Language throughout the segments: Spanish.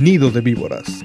Nido de Víboras.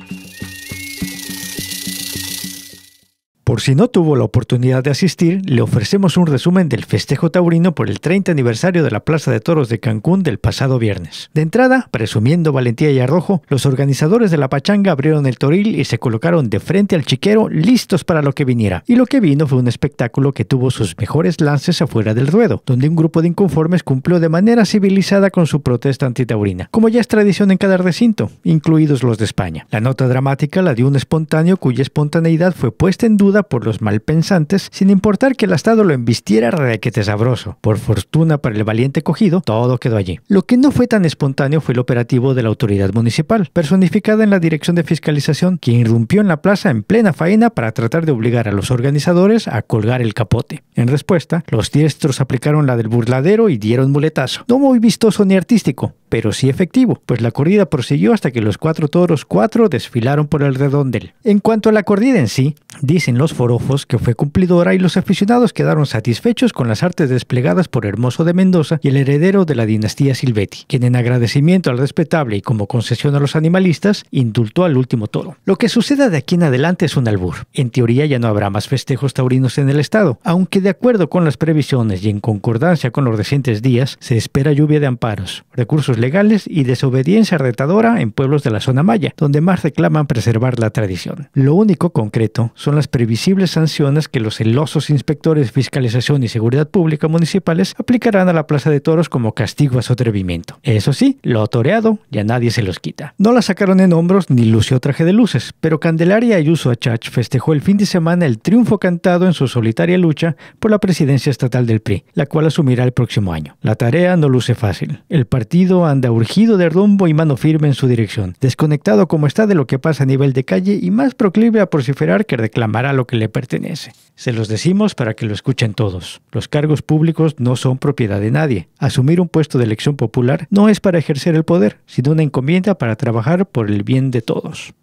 Por si no tuvo la oportunidad de asistir, le ofrecemos un resumen del festejo taurino por el 30 aniversario de la Plaza de Toros de Cancún del pasado viernes. De entrada, presumiendo valentía y arrojo, los organizadores de la pachanga abrieron el toril y se colocaron de frente al chiquero listos para lo que viniera. Y lo que vino fue un espectáculo que tuvo sus mejores lances afuera del ruedo, donde un grupo de inconformes cumplió de manera civilizada con su protesta antitaurina, como ya es tradición en cada recinto, incluidos los de España. La nota dramática la dio un espontáneo cuya espontaneidad fue puesta en duda por los malpensantes, sin importar que el astado lo embistiera requete sabroso. Por fortuna para el valiente cogido, todo quedó allí. Lo que no fue tan espontáneo fue el operativo de la autoridad municipal, personificada en la dirección de fiscalización, quien irrumpió en la plaza en plena faena para tratar de obligar a los organizadores a colgar el capote. En respuesta, los diestros aplicaron la del burladero y dieron muletazo. No muy vistoso ni artístico, pero sí efectivo, pues la corrida prosiguió hasta que los cuatro toros cuatro desfilaron por el redondel. En cuanto a la corrida en sí, dicen los forofos que fue cumplidora y los aficionados quedaron satisfechos con las artes desplegadas por Hermoso de Mendoza y el heredero de la dinastía Silvetti, quien en agradecimiento al respetable y como concesión a los animalistas, indultó al último toro. Lo que suceda de aquí en adelante es un albur. En teoría ya no habrá más festejos taurinos en el estado, aunque de acuerdo con las previsiones y en concordancia con los recientes días, se espera lluvia de amparos, recursos legales y desobediencia retadora en pueblos de la zona maya, donde más reclaman preservar la tradición. Lo único concreto son las previsibles sanciones que los celosos inspectores de fiscalización y seguridad pública municipales aplicarán a la Plaza de Toros como castigo a su atrevimiento. Eso sí, lo toreado ya nadie se los quita. No la sacaron en hombros ni lució traje de luces, pero Candelaria Ayuso Achach festejó el fin de semana el triunfo cantado en su solitaria lucha por la presidencia estatal del PRI, la cual asumirá el próximo año. La tarea no luce fácil. El partido anda urgido de rumbo y mano firme en su dirección, desconectado como está de lo que pasa a nivel de calle y más proclive a porciferar que reclamará lo que le pertenece. Se los decimos para que lo escuchen todos. Los cargos públicos no son propiedad de nadie. Asumir un puesto de elección popular no es para ejercer el poder, sino una encomienda para trabajar por el bien de todos.